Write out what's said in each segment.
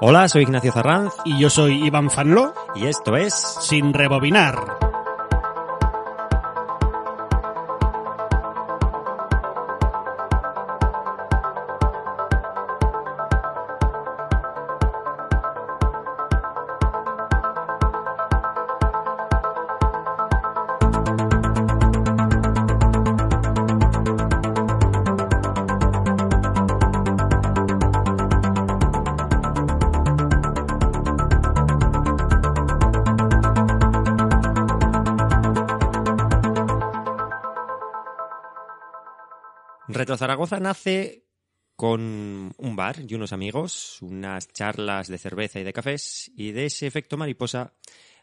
Hola, soy Ignacio Zarranz. Y yo soy Iván Fanlo. Y esto es Sin Rebobinar. Mariposa nace con un bar y unos amigos, unas charlas de cerveza y de cafés, y de ese efecto mariposa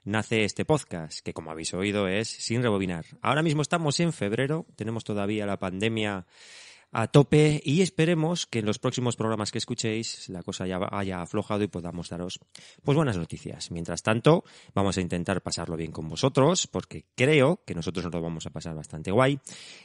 nace este podcast, que como habéis oído es sin rebobinar. Ahora mismo estamos en febrero, tenemos todavía la pandemia a tope y esperemos que en los próximos programas que escuchéis la cosa ya haya aflojado y podamos daros pues buenas noticias. Mientras tanto, vamos a intentar pasarlo bien con vosotros porque creo que nosotros nos lo vamos a pasar bastante guay.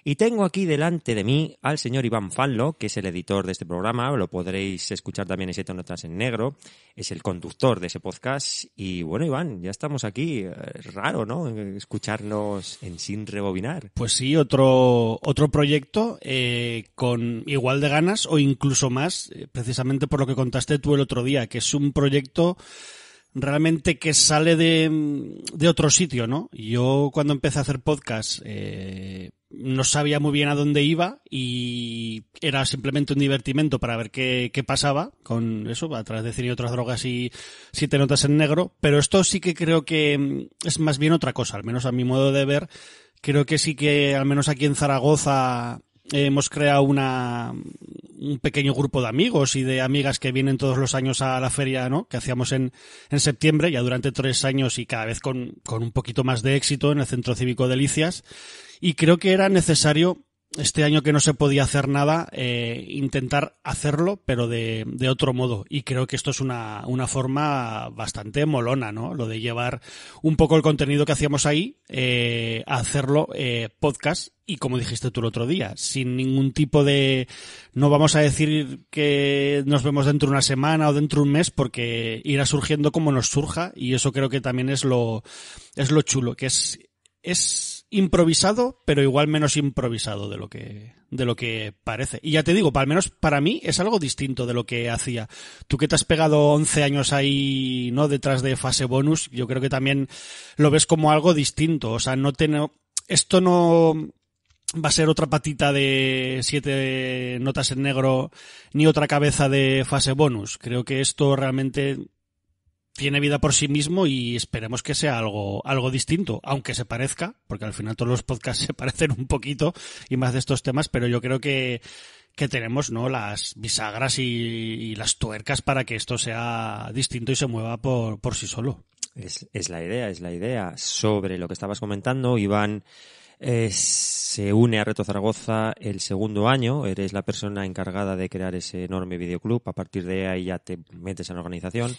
Y tengo aquí delante de mí al señor Iván Fallo, que es el editor de este programa, lo podréis escuchar también en Siete Notas en Negro, es el conductor de ese podcast y bueno, Iván, ya estamos aquí, eh, raro, ¿no? Escucharnos en sin rebobinar. Pues sí, otro otro proyecto eh, con igual de ganas o incluso más, eh, precisamente por lo que contaste tú el otro día, que es un proyecto realmente que sale de, de otro sitio, ¿no? Yo cuando empecé a hacer podcast eh, no sabía muy bien a dónde iba y era simplemente un divertimento para ver qué, qué pasaba con eso, a través de cine y otras drogas y siete notas en negro, pero esto sí que creo que mm, es más bien otra cosa, al menos a mi modo de ver, creo que sí que al menos aquí en Zaragoza hemos creado una, un pequeño grupo de amigos y de amigas que vienen todos los años a la feria ¿no? que hacíamos en, en septiembre, ya durante tres años y cada vez con, con un poquito más de éxito en el Centro Cívico de Delicias. Y creo que era necesario este año que no se podía hacer nada, eh, intentar hacerlo, pero de, otro modo. Y creo que esto es una, una, forma bastante molona, ¿no? Lo de llevar un poco el contenido que hacíamos ahí eh, a hacerlo eh, podcast y como dijiste tú el otro día, sin ningún tipo de... No vamos a decir que nos vemos dentro de una semana o dentro de un mes porque irá surgiendo como nos surja y eso creo que también es lo, es lo chulo, que es... es improvisado, pero igual menos improvisado de lo que de lo que parece. Y ya te digo, al menos para mí es algo distinto de lo que hacía. Tú que te has pegado 11 años ahí, ¿no? Detrás de fase bonus, yo creo que también lo ves como algo distinto. O sea, no te, esto no, va a ser otra patita de siete notas en negro ni otra cabeza de fase bonus. Creo que esto realmente tiene vida por sí mismo y esperemos que sea algo, algo distinto, aunque se parezca, porque al final todos los podcasts se parecen un poquito y más de estos temas, pero yo creo que, que tenemos, ¿no? Las bisagras y, las tuercas para que esto sea distinto y se mueva por, por sí solo. Es, es la idea, es la idea. Sobre lo que estabas comentando, Iván eh, se une a Reto Zaragoza el segundo año, eres la persona encargada de crear ese enorme videoclub, a partir de ahí ya te metes en la organización.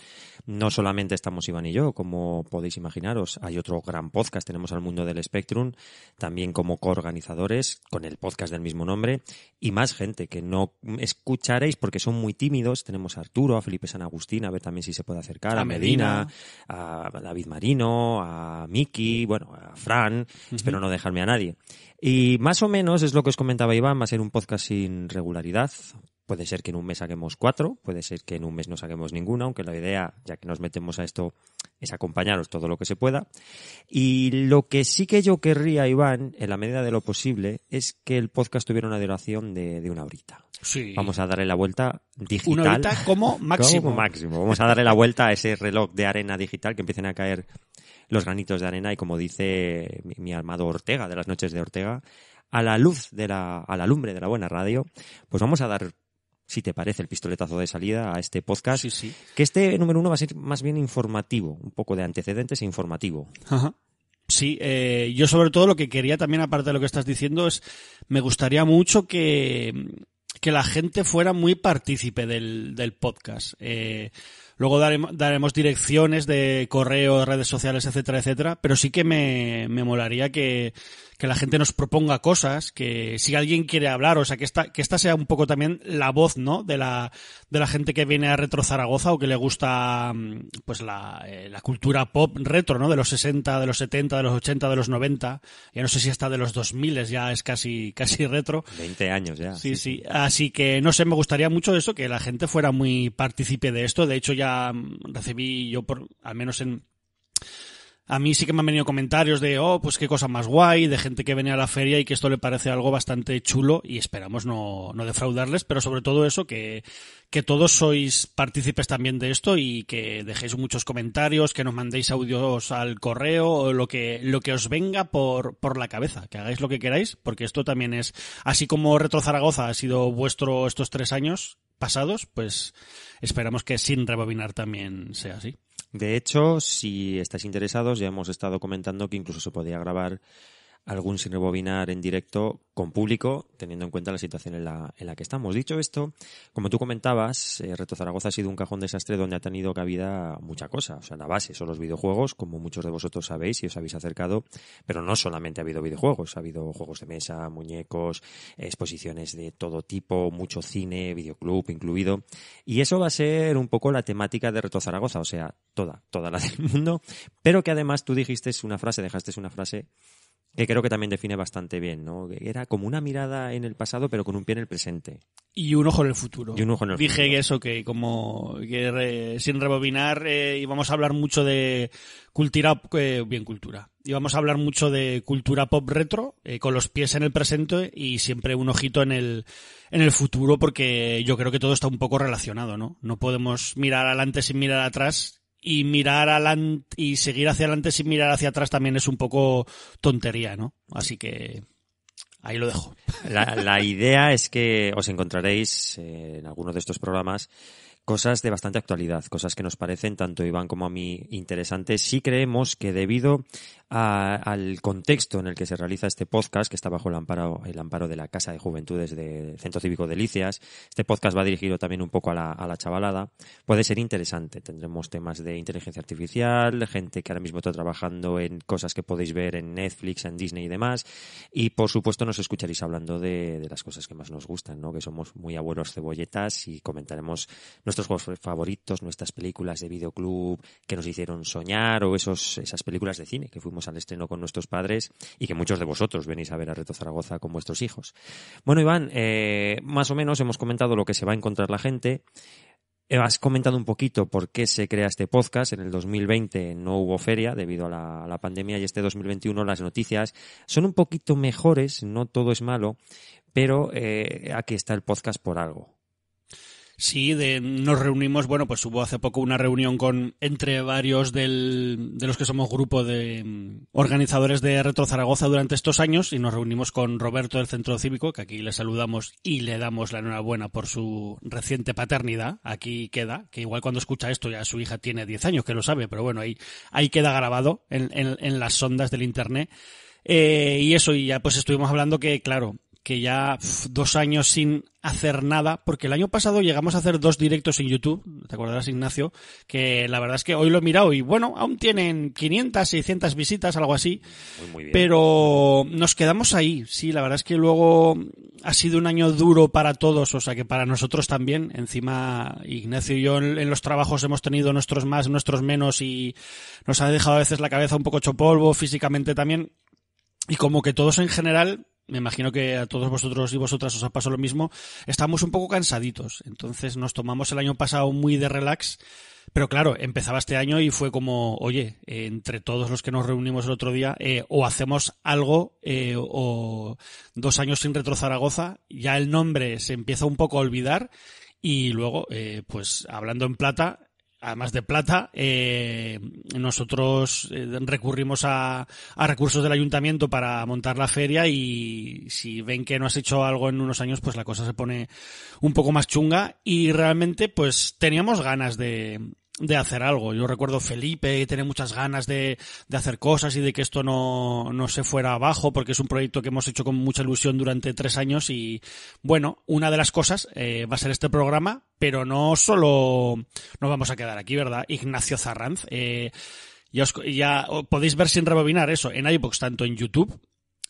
No solamente estamos Iván y yo, como podéis imaginaros, hay otro gran podcast, tenemos al mundo del Spectrum, también como coorganizadores, con el podcast del mismo nombre, y más gente que no escucharéis porque son muy tímidos. Tenemos a Arturo, a Felipe San Agustín, a ver también si se puede acercar, a, Medina, a David Marino, a Miki, bueno, a Fran, espero no dejarme a nadie. Y más o menos es lo que os comentaba Iván, va a ser un podcast sin regularidad. Puede ser que en un mes saquemos cuatro, puede ser que en un mes no saquemos ninguna, aunque la idea, ya que nos metemos a esto, es acompañaros todo lo que se pueda. Y lo que sí que yo querría, Iván, en la medida de lo posible, es que el podcast tuviera una duración de, una horita. Sí. Vamos a darle la vuelta digital. Una horita como máximo. máximo. Vamos a darle la vuelta a ese reloj de arena digital que empiecen a caer los granitos de arena y como dice mi, amado Ortega de las noches de Ortega, a la luz de la, a la lumbre de la buena radio, pues vamos a dar si te parece, el pistoletazo de salida a este podcast. sí. Que este número uno va a ser más bien informativo, un poco de antecedentes e informativo. Sí, eh, yo sobre todo lo que quería también, aparte de lo que estás diciendo, es me gustaría mucho que, que la gente fuera muy partícipe del, del podcast. Eh, Luego daremos, direcciones de correo, redes sociales, etcétera, etcétera. Pero sí que me, me molaría que que la gente nos proponga cosas, que si alguien quiere hablar, o sea, que esta, que esta sea un poco también la voz, ¿no? De la, de la gente que viene a Retro Zaragoza o que le gusta, mm, pues, la, eh, la cultura pop retro, ¿no? De los 60, de los 70, de los 80, de los 90, ya no sé si hasta de los 2000 ya es casi, casi retro. 20 años ya. Sí, sí, Así que, no sé, me gustaría mucho eso, que la gente fuera muy partícipe de esto. De hecho, ya mm, recibí yo, por, al menos en a mí sí que me han venido comentarios de, oh, pues qué cosa más guay, de gente que viene a la feria y que esto le parece algo bastante chulo y esperamos no, no defraudarles, pero sobre todo eso, que, que todos sois partícipes también de esto y que dejéis muchos comentarios, que nos mandéis audios al correo o lo que, lo que os venga por, por la cabeza, que hagáis lo que queráis, porque esto también es, así como Retro Zaragoza ha sido vuestro estos tres años pasados, pues esperamos que sin rebobinar también sea así. De hecho, si estáis interesados, ya hemos estado comentando que incluso se podía grabar algún sin rebobinar en directo con público, teniendo en cuenta la situación en la, en la que estamos. Dicho esto, como tú comentabas, eh, Reto Zaragoza ha sido un cajón desastre donde ha tenido cabida mucha cosa. O sea, la base son los videojuegos, como muchos de vosotros sabéis y os habéis acercado, pero no solamente ha habido videojuegos, ha habido juegos de mesa, muñecos, exposiciones de todo tipo, mucho cine, videoclub incluido. Y eso va a ser un poco la temática de Reto Zaragoza, o sea, toda, toda la del mundo, pero que además tú dijiste una frase, dejaste una frase que creo que también define bastante bien, ¿no? Era como una mirada en el pasado, pero con un pie en el presente. Y un ojo en el futuro. Y un ojo en el Dije futuro. eso, que como que sin rebobinar eh, íbamos a hablar mucho de cultura, eh, bien cultura. Íbamos a hablar mucho de cultura pop retro, eh, con los pies en el presente y siempre un ojito en el, en el futuro, porque yo creo que todo está un poco relacionado, ¿no? No podemos mirar adelante sin mirar atrás y mirar adelante y seguir hacia adelante sin mirar hacia atrás también es un poco tontería, ¿no? Así que ahí lo dejo. La, la idea es que os encontraréis eh, en alguno de estos programas cosas de bastante actualidad, cosas que nos parecen tanto Iván como a mí interesantes. Sí creemos que debido al contexto en el que se realiza este podcast, que está bajo el amparo, el amparo de la Casa de Juventudes de Centro Cívico de Licias. Este podcast va dirigido también un poco a la, a la chavalada. Puede ser interesante. Tendremos temas de inteligencia artificial, gente que ahora mismo está trabajando en cosas que podéis ver en Netflix, en Disney y demás. Y por supuesto nos escucharéis hablando de, las cosas que más nos gustan, ¿no? que somos muy abuelos cebolletas y comentaremos nuestros juegos favoritos, nuestras películas de videoclub que nos hicieron soñar o esos, esas películas de cine que fuimos al estreno con nuestros padres y que muchos de vosotros venís a ver a Reto Zaragoza con vuestros hijos. Bueno, Iván, eh, más o menos hemos comentado lo que se va a encontrar la gente. Eh, has comentado un poquito por qué se crea este podcast. En el 2020 no hubo feria debido a la, pandemia y este 2021 las noticias son un poquito mejores, no todo es malo, pero eh, aquí está el podcast por algo sí de, nos reunimos, bueno, pues hubo hace poco una reunión con entre varios del, de los que somos grupo de mm, organizadores de Retro Zaragoza durante estos años y nos reunimos con Roberto del Centro Cívico, que aquí le saludamos y le damos la enhorabuena por su reciente paternidad. Aquí queda, que igual cuando escucha esto ya su hija tiene 10 años, que lo sabe, pero bueno, ahí, ahí queda grabado en, en, en las ondas del Internet. Eh, y eso, y ya pues estuvimos hablando que, claro, que ya dos años sin hacer nada, porque el año pasado llegamos a hacer dos directos en YouTube, ¿te acuerdas, Ignacio? Que la verdad es que hoy lo he mirado y bueno, aún tienen 500, 600 visitas, algo así, muy, bien. pero nos quedamos ahí, sí, la verdad es que luego ha sido un año duro para todos, o sea que para nosotros también, encima Ignacio y yo en, los trabajos hemos tenido nuestros más, nuestros menos y nos ha dejado a veces la cabeza un poco hecho polvo, físicamente también, y como que todos en general me imagino que a todos vosotros y vosotras os ha pasado lo mismo, estamos un poco cansaditos. Entonces nos tomamos el año pasado muy de relax. Pero claro, empezaba este año y fue como, oye, eh, entre todos los que nos reunimos el otro día, eh, o hacemos algo, eh, o dos años sin Retro Zaragoza, ya el nombre se empieza un poco a olvidar y luego, pues hablando en plata, además de plata, eh, nosotros eh, recurrimos a, a, recursos del ayuntamiento para montar la feria y si ven que no has hecho algo en unos años, pues la cosa se pone un poco más chunga y realmente pues teníamos ganas de, de hacer algo. Yo recuerdo Felipe tiene muchas ganas de, de hacer cosas y de que esto no, no, se fuera abajo, porque es un proyecto que hemos hecho con mucha ilusión durante tres años y bueno, una de las cosas eh, va a ser este programa, pero no solo nos vamos a quedar aquí, ¿verdad? Ignacio Zarranz. Eh, ya, podéis ver sin rebobinar eso en iBox, tanto en YouTube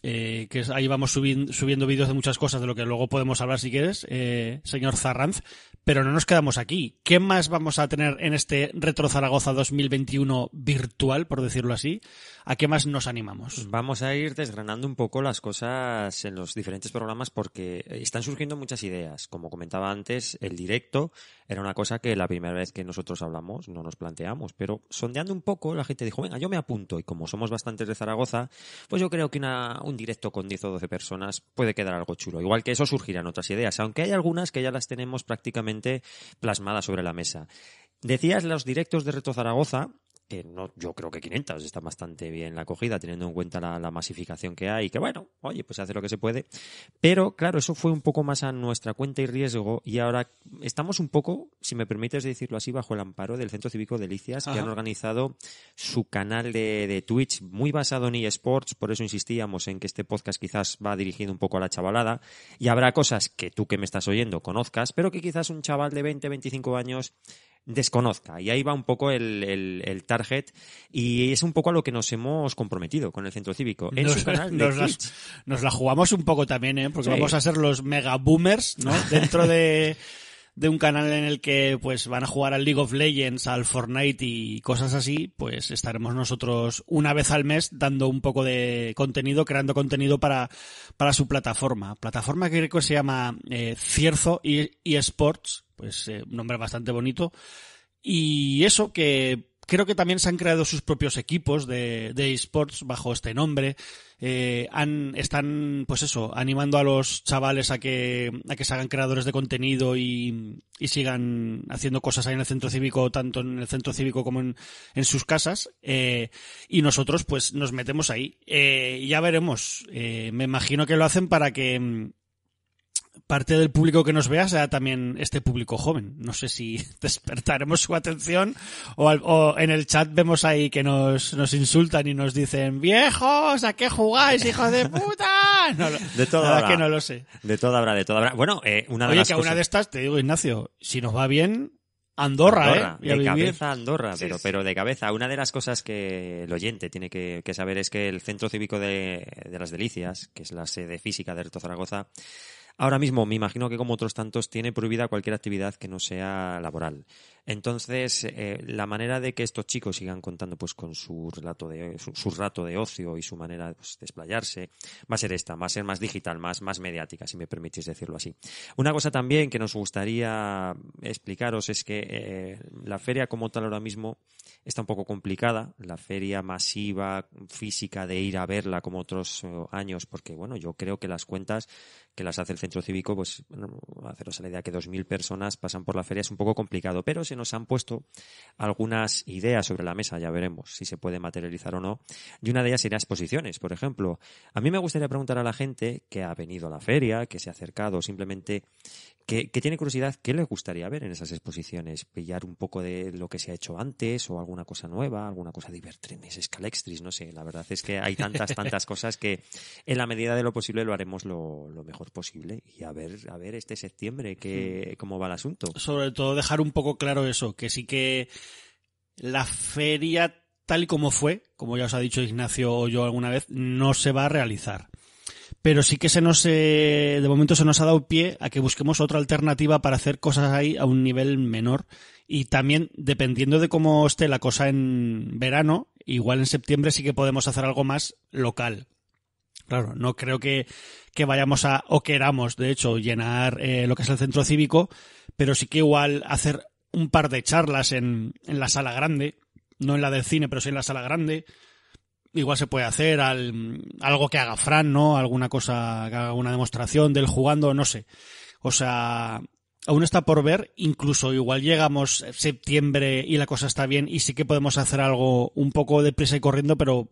eh, que ahí vamos subiendo, vídeos de muchas cosas de lo que luego podemos hablar si quieres, eh, señor Zarranz, pero no nos quedamos aquí. ¿Qué más vamos a tener en este Retro Zaragoza 2021 virtual, por decirlo así? ¿A qué más nos animamos? Vamos a ir desgranando un poco las cosas en los diferentes programas porque están surgiendo muchas ideas. Como comentaba antes, el directo era una cosa que la primera vez que nosotros hablamos no nos planteamos, pero sondeando un poco la gente dijo, venga, yo me apunto y como somos bastantes de Zaragoza, pues yo creo que una un directo con 10 o 12 personas puede quedar algo chulo. Igual que eso surgirán otras ideas, aunque hay algunas que ya las tenemos prácticamente plasmadas sobre la mesa. Decías los directos de Reto Zaragoza no, yo creo que 500 está bastante bien la acogida, teniendo en cuenta la, masificación que hay, que bueno, oye, pues se hace lo que se puede. Pero claro, eso fue un poco más a nuestra cuenta y riesgo, y ahora estamos un poco, si me permites decirlo así, bajo el amparo del Centro Cívico de Licias, que han organizado su canal de, de, Twitch muy basado en eSports, por eso insistíamos en que este podcast quizás va dirigido un poco a la chavalada, y habrá cosas que tú que me estás oyendo conozcas, pero que quizás un chaval de 20, 25 años desconozca. Y ahí va un poco el, el, target y es un poco a lo que nos hemos comprometido con el Centro Cívico. nos, la jugamos un poco también, ¿eh? porque vamos a ser los mega boomers ¿no? dentro de, de, un canal en el que pues van a jugar al League of Legends, al Fortnite y cosas así, pues estaremos nosotros una vez al mes dando un poco de contenido, creando contenido para, para su plataforma. Plataforma que se llama eh, Cierzo y eSports pues eh, un nombre bastante bonito. Y eso que creo que también se han creado sus propios equipos de, esports bajo este nombre. Eh, han, están, pues eso, animando a los chavales a que, a que se hagan creadores de contenido y, sigan haciendo cosas ahí en el centro cívico, tanto en el centro cívico como en, sus casas. Eh, y nosotros, pues, nos metemos ahí. ya veremos. me imagino que lo hacen para que parte del público que nos vea sea también este público joven. No sé si despertaremos su atención o, en el chat vemos ahí que nos, nos, insultan y nos dicen viejos, ¿a qué jugáis, hijos de puta? de todo habrá. que no lo sé. De toda habrá, de toda habrá. Bueno, eh, una de las que cosas... una de estas, te digo, Ignacio, si nos va bien, Andorra, ¿eh? Andorra, ¿eh? De cabeza Andorra, pero, pero de cabeza. Una de las cosas que el oyente tiene que, saber es que el Centro Cívico de, de, las Delicias, que es la sede física de Reto Zaragoza, Ahora mismo, me imagino que como otros tantos, tiene prohibida cualquier actividad que no sea laboral. Entonces, eh, la manera de que estos chicos sigan contando pues con su relato de su, rato de ocio y su manera pues, de desplayarse va a ser esta, va a ser más digital, más, más mediática, si me permitís decirlo así. Una cosa también que nos gustaría explicaros es que eh, la feria como tal ahora mismo está un poco complicada, la feria masiva física de ir a verla como otros eh, años, porque bueno, yo creo que las cuentas que las hace el centro cívico, pues haceros la idea que 2.000 personas pasan por la feria es un poco complicado, pero nos han puesto algunas ideas sobre la mesa, ya veremos si se puede materializar o no. Y una de ellas sería exposiciones, por ejemplo. A mí me gustaría preguntar a la gente que ha venido a la feria, que se ha acercado, simplemente que, tiene curiosidad, ¿qué le gustaría ver en esas exposiciones? Pillar un poco de lo que se ha hecho antes o alguna cosa nueva, alguna cosa ese escalextris, no sé. La verdad es que hay tantas, tantas cosas que en la medida de lo posible lo haremos lo, lo mejor posible. Y a ver, a ver este septiembre cómo va el asunto. Sobre todo dejar un poco claro eso, que sí que la feria tal y como fue, como ya os ha dicho Ignacio o yo alguna vez, no se va a realizar. Pero sí que se nos, eh, de momento se nos ha dado pie a que busquemos otra alternativa para hacer cosas ahí a un nivel menor. Y también, dependiendo de cómo esté la cosa en verano, igual en septiembre sí que podemos hacer algo más local. Claro, no creo que, vayamos a, o queramos, de hecho, llenar eh, lo que es el centro cívico, pero sí que igual hacer un par de charlas en, en, la sala grande, no en la del cine, pero sí en la sala grande. Igual se puede hacer al, algo que haga Fran, ¿no? Alguna cosa, que haga una demostración del jugando, no sé. O sea, aún está por ver, incluso igual llegamos septiembre y la cosa está bien y sí que podemos hacer algo un poco prisa y corriendo, pero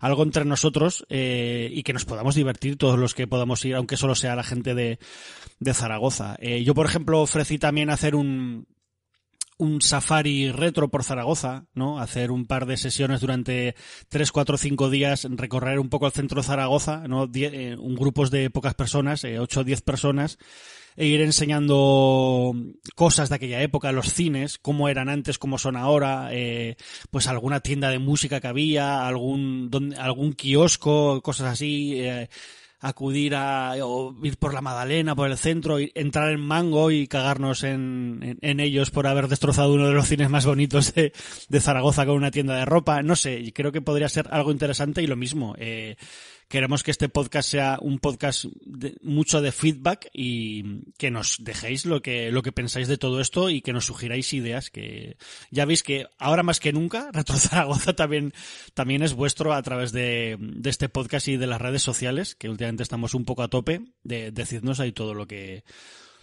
algo entre nosotros eh, y que nos podamos divertir todos los que podamos ir, aunque solo sea la gente de, Zaragoza. Eh, yo, por ejemplo, ofrecí también hacer un un safari retro por Zaragoza, ¿no? Hacer un par de sesiones durante tres, cuatro, cinco días, recorrer un poco el centro de Zaragoza, ¿no? Eh, un grupo de pocas personas, eh, ocho o diez personas, e ir enseñando cosas de aquella época, los cines, cómo eran antes, cómo son ahora, eh, pues alguna tienda de música que había, algún, algún kiosco, cosas así, acudir a o ir por la Madalena, por el centro, y entrar en Mango y cagarnos en, en, ellos por haber destrozado uno de los cines más bonitos de, de, Zaragoza con una tienda de ropa. No sé, creo que podría ser algo interesante y lo mismo. Eh, Queremos que este podcast sea un podcast de, mucho de feedback y que nos dejéis lo que, lo que pensáis de todo esto y que nos sugiráis ideas que ya veis que ahora más que nunca Retro Zaragoza también, también es vuestro a través de, de este podcast y de las redes sociales, que últimamente estamos un poco a tope de decidnos ahí todo lo que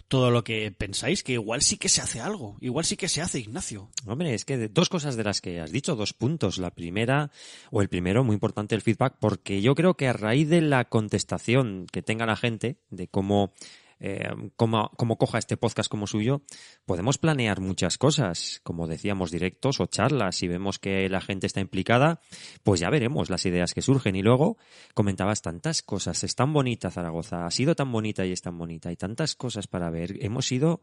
todo lo que pensáis, que igual sí que se hace algo, igual sí que se hace, Ignacio. Hombre, es que dos cosas de las que has dicho, dos puntos. La primera, o el primero, muy importante el feedback, porque yo creo que a raíz de la contestación que tenga la gente, de cómo eh, como, como, coja este podcast como suyo, podemos planear muchas cosas, como decíamos, directos o charlas. Si vemos que la gente está implicada, pues ya veremos las ideas que surgen. Y luego comentabas tantas cosas, es tan bonita Zaragoza, ha sido tan bonita y es tan bonita, hay tantas cosas para ver. Hemos sido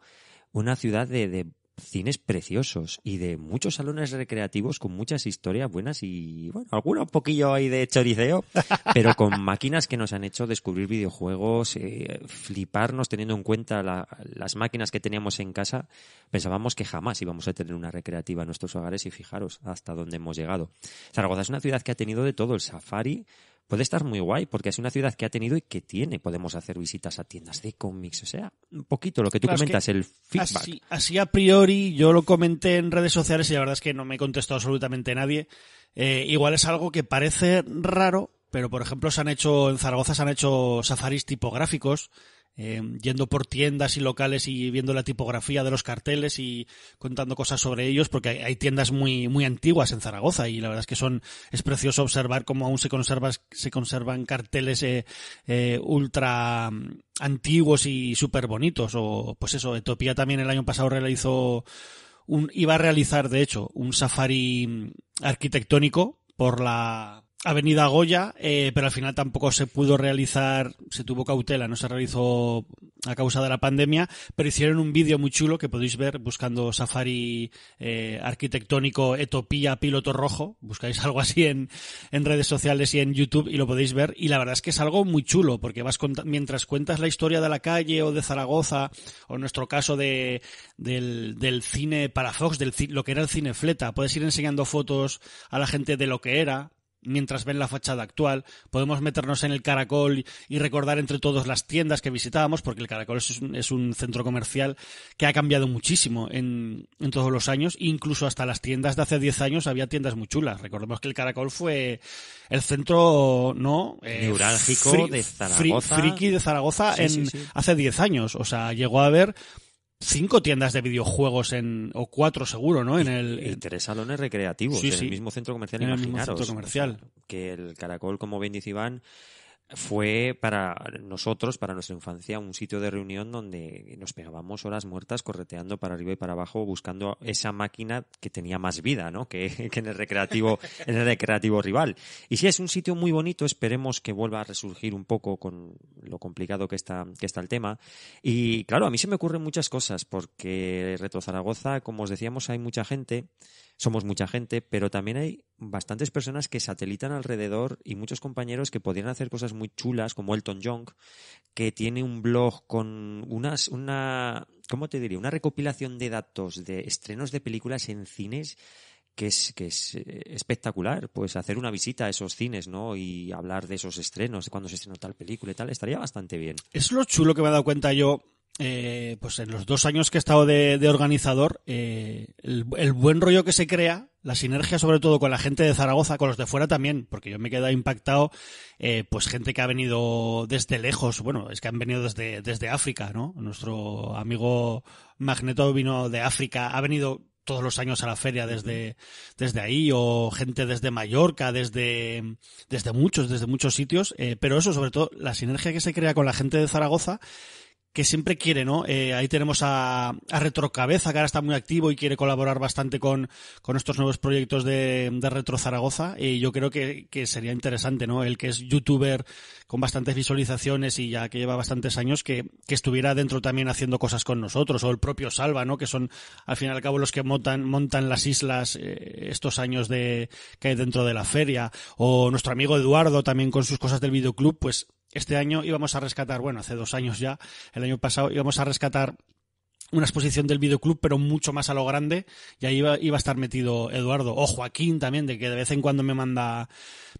una ciudad de cines preciosos y de muchos salones recreativos con muchas historias buenas y, bueno, alguna un poquillo ahí de choriceo, pero con máquinas que nos han hecho descubrir videojuegos, eh, fliparnos teniendo en cuenta las máquinas que teníamos en casa. Pensábamos que jamás íbamos a tener una recreativa en nuestros hogares y fijaros hasta dónde hemos llegado. Zaragoza es una ciudad que ha tenido de todo, el safari, puede estar muy guay porque es una ciudad que ha tenido y que tiene. Podemos hacer visitas a tiendas de cómics, o sea, un poquito lo que tú comentas, el feedback. Así, a priori, yo lo comenté en redes sociales y la verdad es que no me contestó absolutamente nadie. Eh, igual es algo que parece raro, pero por ejemplo se han hecho, en Zaragoza se han hecho safaris tipográficos eh, yendo por tiendas y locales y viendo la tipografía de los carteles y contando cosas sobre ellos, porque hay, tiendas muy, muy antiguas en Zaragoza y la verdad es que son, es precioso observar cómo aún se, conserva, se conservan carteles eh, eh ultra mm, antiguos y súper bonitos. O, pues eso, Etopía también el año pasado realizó un, iba a realizar, de hecho, un safari mm, arquitectónico por la Avenida Goya, eh, pero al final tampoco se pudo realizar, se tuvo cautela, no se realizó a causa de la pandemia, pero hicieron un vídeo muy chulo que podéis ver buscando Safari eh, arquitectónico Etopía Piloto Rojo, buscáis algo así en, en, redes sociales y en YouTube y lo podéis ver y la verdad es que es algo muy chulo porque vas mientras cuentas la historia de la calle o de Zaragoza o nuestro caso de, del, del cine para Fox, del, lo que era el cine fleta, puedes ir enseñando fotos a la gente de lo que era, mientras ven la fachada actual, podemos meternos en el caracol y recordar entre todos las tiendas que visitábamos, porque el caracol es un, centro comercial que ha cambiado muchísimo en, todos los años, incluso hasta las tiendas de hace 10 años había tiendas muy chulas. Recordemos que el caracol fue el centro, ¿no? Eh, Neurálgico de Zaragoza. friki de Zaragoza en, hace 10 años, o sea, llegó a haber cinco tiendas de videojuegos en o cuatro seguro, ¿no? En el y, tres salones recreativos sí, en el mismo centro comercial. En el mismo centro comercial. que el Caracol, como bien dice Iván, fue para nosotros, para nuestra infancia, un sitio de reunión donde nos pegábamos horas muertas correteando para arriba y para abajo buscando esa máquina que tenía más vida, ¿no? Que, en el recreativo, en el recreativo rival. Y sí, es un sitio muy bonito. Esperemos que vuelva a resurgir un poco con lo complicado que está, que está el tema. Y claro, a mí se me ocurren muchas cosas porque Reto Zaragoza, como os decíamos, hay mucha gente somos mucha gente, pero también hay bastantes personas que satelitan alrededor y muchos compañeros que podrían hacer cosas muy chulas, como Elton Young, que tiene un blog con unas, una, ¿cómo te diría? Una recopilación de datos de estrenos de películas en cines que es, que es eh, espectacular, pues hacer una visita a esos cines, ¿no? Y hablar de esos estrenos, de cuándo se estrenó tal película y tal, estaría bastante bien. Es lo chulo que me he dado cuenta yo eh, pues en los dos años que he estado de, organizador, eh, el, buen rollo que se crea, la sinergia sobre todo con la gente de Zaragoza, con los de fuera también, porque yo me he quedado impactado, eh, pues gente que ha venido desde lejos, bueno, es que han venido desde, desde África, ¿no? Nuestro amigo Magneto vino de África, ha venido todos los años a la feria desde, desde ahí, o gente desde Mallorca, desde, desde muchos, desde muchos sitios, pero eso sobre todo, la sinergia que se crea con la gente de Zaragoza, que siempre quiere, ¿no? Eh, ahí tenemos a, Retrocabeza, que ahora está muy activo y quiere colaborar bastante con, con estos nuevos proyectos de, de Retro Zaragoza. Y yo creo que, que, sería interesante, ¿no? El que es youtuber con bastantes visualizaciones y ya que lleva bastantes años, que, que estuviera dentro también haciendo cosas con nosotros, o el propio Salva, ¿no? Que son, al fin y al cabo, los que montan, montan las islas eh, estos años de, que hay dentro de la feria. O nuestro amigo Eduardo también con sus cosas del videoclub, pues este año íbamos a rescatar, bueno, hace dos años ya, el año pasado íbamos a rescatar una exposición del videoclub, pero mucho más a lo grande, y ahí iba, a estar metido Eduardo, o Joaquín también, de que de vez en cuando me manda,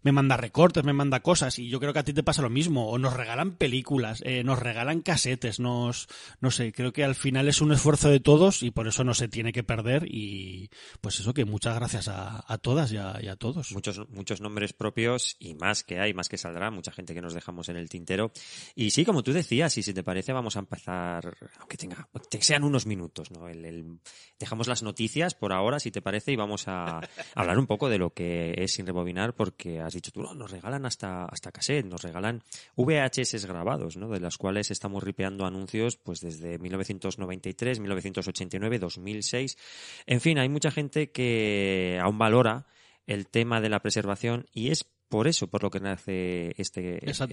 me manda recortes, me manda cosas, y yo creo que a ti te pasa lo mismo, o nos regalan películas, eh, nos regalan casetes, nos, no sé, creo que al final es un esfuerzo de todos, y por eso no se tiene que perder, y pues eso que muchas gracias a, todas y a, todos. Muchos, muchos nombres propios, y más que hay, más que saldrá, mucha gente que nos dejamos en el tintero, y sí, como tú decías, y si te parece, vamos a empezar, aunque tenga, sea unos minutos. ¿no? El, Dejamos las noticias por ahora, si te parece, y vamos a hablar un poco de lo que es sin rebobinar, porque has dicho tú, nos regalan hasta, hasta cassette, nos regalan VHS grabados, ¿no? de las cuales estamos ripeando anuncios pues desde 1993, 1989, 2006. En fin, hay mucha gente que aún valora el tema de la preservación y es por eso por lo que nace este, este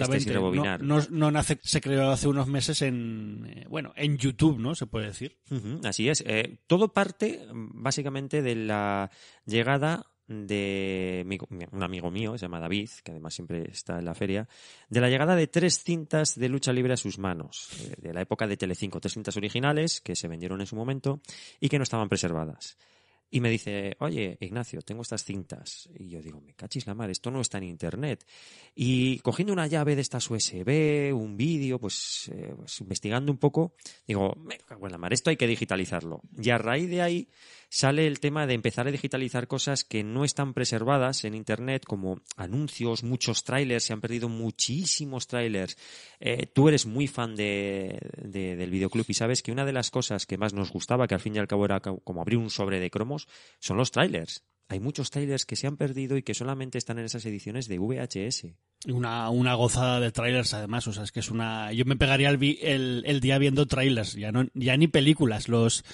No, nace, se creó hace unos meses en, eh, bueno, en YouTube, ¿no? Se puede decir. así es. Eh, todo parte básicamente de la llegada de un amigo mío, se llama David, que además siempre está en la feria, de la llegada de tres cintas de lucha libre a sus manos, eh, de la época de Telecinco, tres cintas originales que se vendieron en su momento y que no estaban preservadas. Y me dice, oye, Ignacio, tengo estas cintas. Y yo digo, me cachis la madre, esto no está en internet. Y cogiendo una llave de estas USB, un vídeo, pues, eh, pues, investigando un poco, digo, me cago en la mar, esto hay que digitalizarlo. Y a raíz de ahí sale el tema de empezar a digitalizar cosas que no están preservadas en Internet, como anuncios, muchos trailers, se han perdido muchísimos trailers. Eh, tú eres muy fan de, del videoclub y sabes que una de las cosas que más nos gustaba, que al fin y al cabo era como abrir un sobre de cromos, son los trailers hay muchos trailers que se han perdido y que solamente están en esas ediciones de VHS. Una, una gozada de trailers, además. O sea, es que es una. Yo me pegaría el, el, día viendo trailers, ya, no, ya ni películas, los,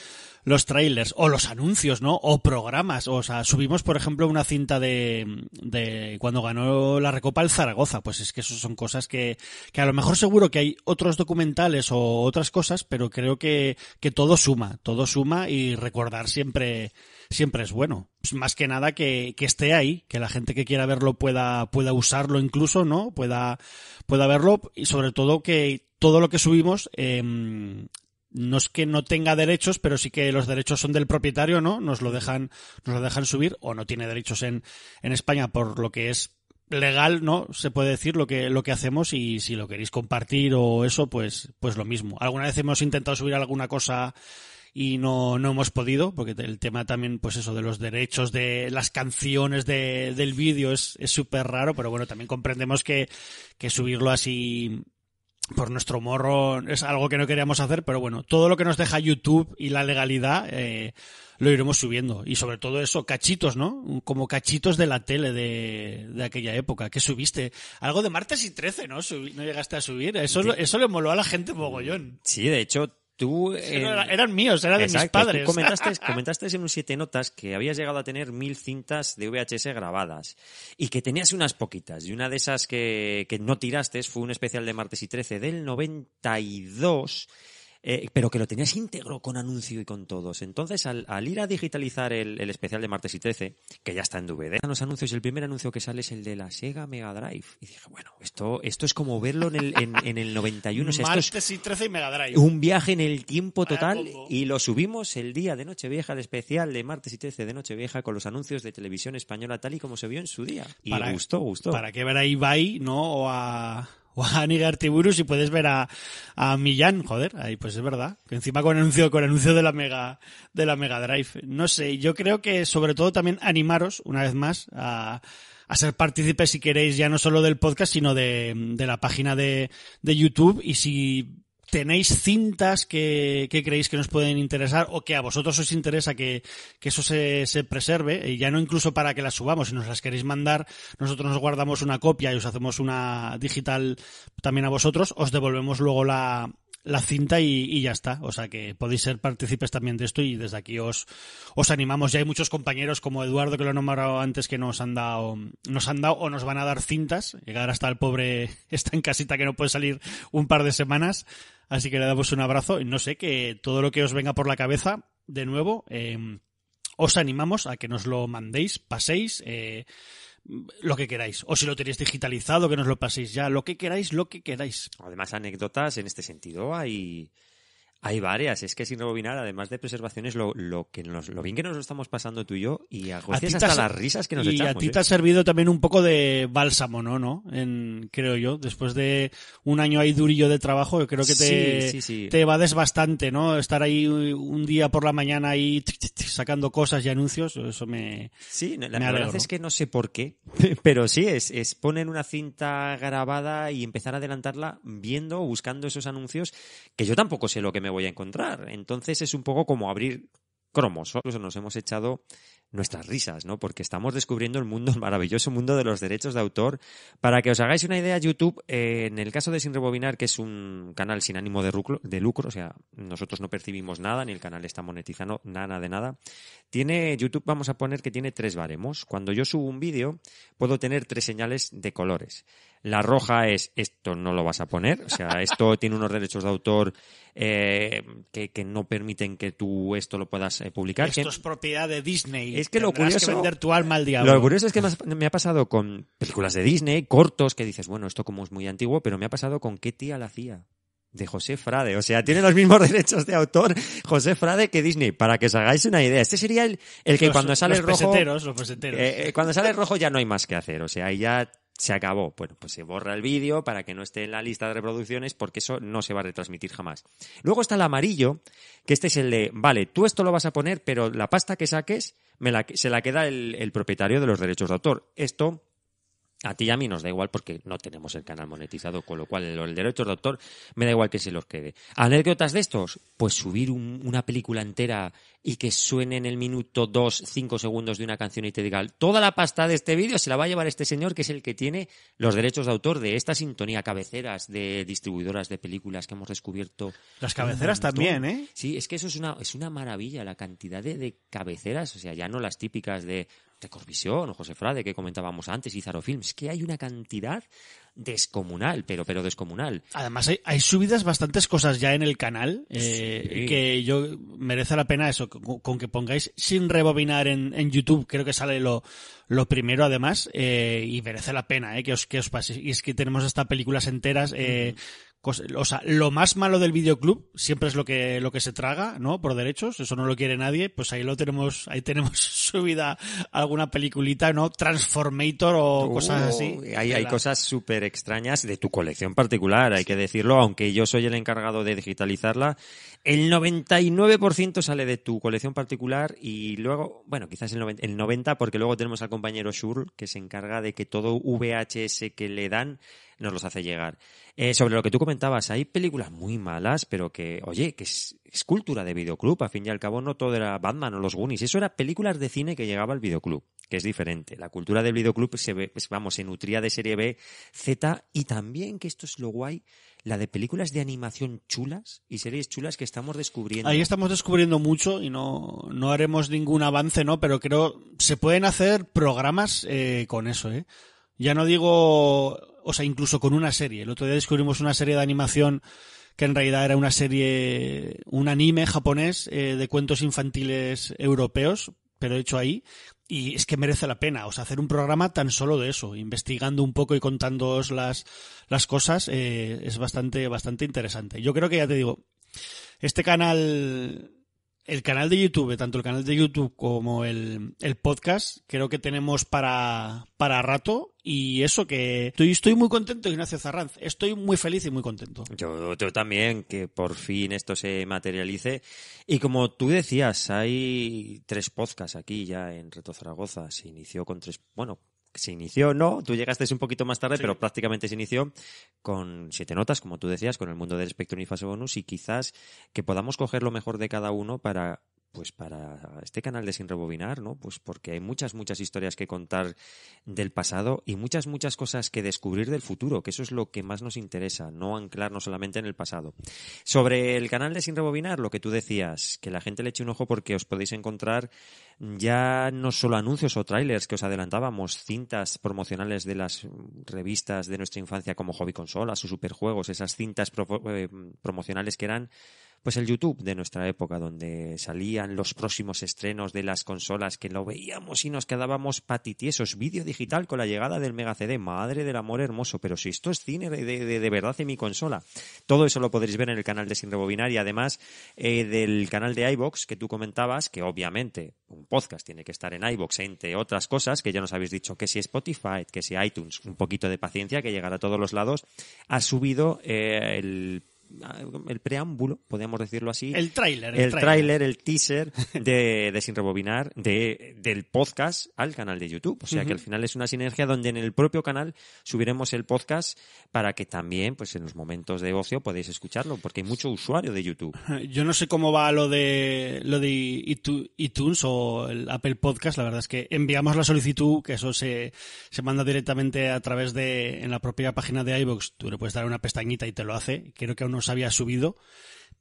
los trailers, o los anuncios, ¿no? O programas. O sea, subimos, por ejemplo, una cinta de, de cuando ganó la Recopa el Zaragoza. Pues es que eso son cosas que, que a lo mejor seguro que hay otros documentales o otras cosas, pero creo que, que todo suma, todo suma y recordar siempre siempre es bueno. Pues más que nada que, esté ahí, que la gente que quiera verlo pueda, pueda usarlo incluso, ¿no? Pueda, pueda verlo y sobre todo que todo lo que subimos, em, no es que no tenga derechos, pero sí que los derechos son del propietario, ¿no? Nos lo dejan, nos lo dejan subir o no tiene derechos en, en España por lo que es legal, ¿no? Se puede decir lo que, lo que hacemos y si lo queréis compartir o eso, pues, pues lo mismo. Alguna vez hemos intentado subir alguna cosa y no, no hemos podido, porque el tema también, pues eso, de los derechos de las canciones de, del vídeo es súper raro, pero bueno, también comprendemos que, que subirlo así por nuestro morro es algo que no queríamos hacer, pero bueno, todo lo que nos deja YouTube y la legalidad eh, lo iremos subiendo. Y sobre todo eso, cachitos, ¿no? Como cachitos de la tele de, de aquella época. que subiste? Algo de martes y Trece, ¿no? no llegaste a subir. Eso, eso le moló a la gente mogollón. Sí, de hecho, Tú, eh, eran míos, eran de mis padres. comentaste, comentaste en un siete notas que habías llegado a tener mil cintas de VHS grabadas y que tenías unas poquitas. Y una de esas que, que no tiraste fue un especial de martes y 13 del 92 eh, pero que lo tenías íntegro con anuncio y con todos. Entonces, al, ir a digitalizar el, especial de martes y 13, que ya está en DVD, los anuncios, el primer anuncio que sale es el de la Sega Mega Drive. Y dije, bueno, esto, esto es como verlo en el, en, el 91. martes y 13 y Mega Drive. Un viaje en el tiempo total y lo subimos el día de Nochevieja, el especial de martes y 13 de Nochevieja, con los anuncios de televisión española tal y como se vio en su día. Y gustó, gustó. Para que ver ahí Ibai, ¿no? O a Juan y Gertiburus Tiburus y puedes ver a, a Millán, joder, ahí pues es verdad. Que encima con anuncio, con anuncio de la Mega, de la Mega Drive. No sé, yo creo que sobre todo también animaros, una vez más, a, a ser partícipes si queréis ya no solo del podcast, sino de, de la página de, de YouTube y si ¿Tenéis cintas que, creéis que nos pueden interesar o que a vosotros os interesa que, eso se, preserve? Y ya no incluso para que las subamos, si nos las queréis mandar, nosotros nos guardamos una copia y os hacemos una digital también a vosotros, os devolvemos luego la, cinta y, ya está. O sea que podéis ser partícipes también de esto y desde aquí os, os animamos. Ya hay muchos compañeros como Eduardo que lo he nombrado antes que nos han dado, nos han dado o nos van a dar cintas. Llegar hasta el pobre está en casita que no puede salir un par de semanas. Así que le damos un abrazo y no sé, que todo lo que os venga por la cabeza, de nuevo, em, os animamos a que nos lo mandéis, paséis. Eh, lo que queráis. O si lo tenéis digitalizado, que nos lo paséis ya. Lo que queráis, lo que queráis. Además, anécdotas en este sentido hay hay varias, es que sin rebobinar, además de preservaciones, lo, que nos, lo bien que nos lo estamos pasando tú y yo, y a, hasta las risas que nos echamos. Y a ti te ¿eh? ha servido también un poco de bálsamo, ¿no? creo yo, después de un año ahí durillo de trabajo, creo que te, vades bastante, ¿no? Estar ahí un día por la mañana ahí sacando cosas y anuncios, eso me. Sí, la, verdad es que no sé por qué, pero sí, es, es poner una cinta grabada y empezar a adelantarla viendo, buscando esos anuncios, que yo tampoco sé lo que me voy a encontrar. Entonces es un poco como abrir cromos. Incluso nos hemos echado nuestras risas, ¿no? Porque estamos descubriendo el mundo, maravilloso mundo de los derechos de autor. Para que os hagáis una idea, YouTube, eh, en el caso de Sin Rebobinar, que es un canal sin ánimo de, lucro, de lucro, o sea, nosotros no percibimos nada, ni el canal está monetizando nada de nada, tiene YouTube, vamos a poner que tiene tres baremos. Cuando yo subo un vídeo, puedo tener tres señales de colores. La roja es esto no lo vas a poner. O sea, esto tiene unos derechos de autor eh, que, que, no permiten que tú esto lo puedas eh, publicar. Esto es propiedad de Disney. Es que lo curioso. Que vender tu Lo curioso es que me ha, pasado con películas de Disney, cortos, que dices, bueno, esto como es muy antiguo, pero me ha pasado con qué tía la hacía. De José Frade. O sea, tiene los mismos derechos de autor José Frade que Disney. Para que os hagáis una idea. Este sería el, el que cuando sale rojo. los cuando sale rojo ya no hay más que hacer. O sea, y ya se acabó. Bueno, pues se borra el vídeo para que no esté en la lista de reproducciones porque eso no se va a retransmitir jamás. Luego está el amarillo, que este es el de, vale, tú esto lo vas a poner, pero la pasta que saques se la queda el propietario de los derechos de autor. Esto a ti y a mí nos da igual porque no tenemos el canal monetizado, con lo cual el, derecho de autor me da igual que se los quede. ¿Anécdotas de estos? Pues subir una película entera y que suene en el minuto dos cinco segundos de una canción y te diga toda la pasta de este vídeo se la va a llevar este señor que es el que tiene los derechos de autor de esta sintonía, cabeceras de distribuidoras de películas que hemos descubierto. Las cabeceras también, ¿eh? Sí, es que eso es una, es una maravilla, la cantidad de cabeceras, o sea, ya no las típicas de de Corvisión o José Frade que comentábamos antes y Zaro Films, que hay una cantidad descomunal, pero, pero descomunal. Además hay, subidas bastantes cosas ya en el canal eh, que yo merece la pena eso, con, que pongáis sin rebobinar en, en, YouTube, creo que sale lo, lo primero además eh, y merece la pena eh, que, os, que os pase Y es que tenemos estas películas enteras. Eh, o sea, lo más malo del videoclub siempre es lo que, lo que se traga, ¿no? Por derechos, eso no lo quiere nadie, pues ahí lo tenemos, ahí tenemos subida alguna peliculita, ¿no? Transformator o uh, cosas así. ahí hay cosas súper extrañas de tu colección particular, hay que decirlo, aunque yo soy el encargado de digitalizarla, el 99% sale de tu colección particular y luego, bueno, quizás el 90%, el 90 porque luego tenemos al compañero Shur que se encarga de que todo VHS que le dan nos los hace llegar. Eh, sobre lo que tú comentabas, hay películas muy malas, pero que, oye, que es, cultura de videoclub. A fin y al cabo, no todo era Batman o los Goonies. Eso era películas de cine que llegaba al videoclub, que es diferente. La cultura del videoclub se ve, vamos, se nutría de serie B, Z, y también, que esto es lo guay, la de películas de animación chulas y series chulas que estamos descubriendo. Ahí estamos descubriendo mucho y no, no haremos ningún avance, ¿no? Pero creo se pueden hacer programas eh, con eso, ¿eh? Ya no digo o sea, incluso con una serie. El otro día descubrimos una serie de animación que en realidad era una serie, un anime japonés eh, de cuentos infantiles europeos, pero hecho ahí. Y es que merece la pena, o sea, hacer un programa tan solo de eso, investigando un poco y contándoos las, las cosas, eh, es bastante, bastante interesante. Yo creo que ya te digo, este canal el canal de YouTube, tanto el canal de YouTube como el, el podcast, creo que tenemos para, para rato. Y eso que estoy, estoy muy contento, Ignacio Zarranz. Estoy muy feliz y muy contento. Yo, yo también, que por fin esto se materialice. Y como tú decías, hay tres podcasts aquí ya en Reto Zaragoza. Se inició con tres, bueno, se inició, no, tú llegaste un poquito más tarde, pero prácticamente se inició con siete notas, como tú decías, con el mundo del espectro y fase bonus, y quizás que podamos coger lo mejor de cada uno para pues para este canal de Sin Rebobinar, ¿no? Pues porque hay muchas, muchas historias que contar del pasado y muchas, muchas cosas que descubrir del futuro, que eso es lo que más nos interesa, no anclarnos solamente en el pasado. Sobre el canal de Sin Rebobinar, lo que tú decías, que la gente le eche un ojo porque os podéis encontrar ya no solo anuncios o trailers que os adelantábamos, cintas promocionales de las revistas de nuestra infancia como Hobby Consolas o Superjuegos, esas cintas eh, promocionales que eran pues el YouTube de nuestra época, donde salían los próximos estrenos de las consolas que lo veíamos y nos quedábamos patitiesos. Vídeo digital con la llegada del Mega CD. Madre del amor hermoso, pero si esto es cine de, verdad en mi consola. Todo eso lo podréis ver en el canal de Sin Rebobinar y además eh, del canal de iBox que tú comentabas, que obviamente un podcast tiene que estar en iBox, entre otras cosas, que ya nos habéis dicho que si Spotify, que si iTunes, un poquito de paciencia que llegará a todos los lados, ha subido eh, el el preámbulo, podríamos decirlo así. El tráiler. El, tráiler, el teaser de, Sin Rebobinar, de, del podcast al canal de YouTube. O sea que al final es una sinergia donde en el propio canal subiremos el podcast para que también, pues en los momentos de ocio podéis escucharlo, porque hay mucho usuario de YouTube. Yo no sé cómo va lo de lo de iTunes o el Apple Podcast. La verdad es que enviamos la solicitud, que eso se, se manda directamente a través de en la propia página de iVoox. Tú le puedes dar una pestañita y te lo hace. Creo que nos había subido.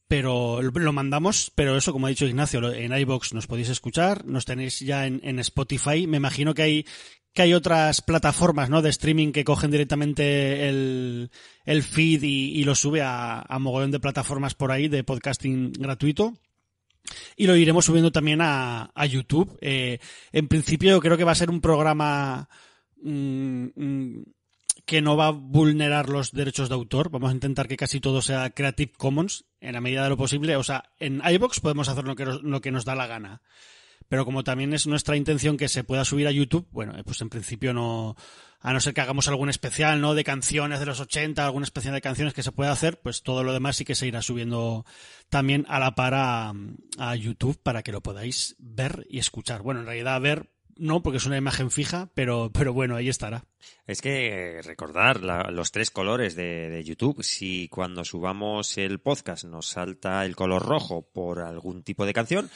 Pero lo mandamos, pero eso, como ha dicho Ignacio, en iBox nos podéis escuchar, nos tenéis ya en, Spotify. Me imagino que hay que hay otras plataformas ¿no? de streaming que cogen directamente el, feed y, lo sube a, mogollón de plataformas por ahí de podcasting gratuito. Y lo iremos subiendo también a, YouTube. Eh, en principio yo creo que va a ser un programa... Mm, mm, que no va a vulnerar los derechos de autor. Vamos a intentar que casi todo sea Creative Commons en la medida de lo posible. O sea, en iBox podemos hacer lo que, nos, da la gana. Pero como también es nuestra intención que se pueda subir a YouTube, bueno, eh, pues en principio no, a no ser que hagamos algún especial, ¿no? De canciones de los 80, algún especial de canciones que se pueda hacer, pues todo lo demás sí que se irá subiendo también a la par a, a YouTube para que lo podáis ver y escuchar. Bueno, en realidad ver no, porque es una imagen fija, pero, pero bueno, ahí estará. Es que recordar los tres colores de, YouTube, si cuando subamos el podcast nos salta el color rojo por algún tipo de canción,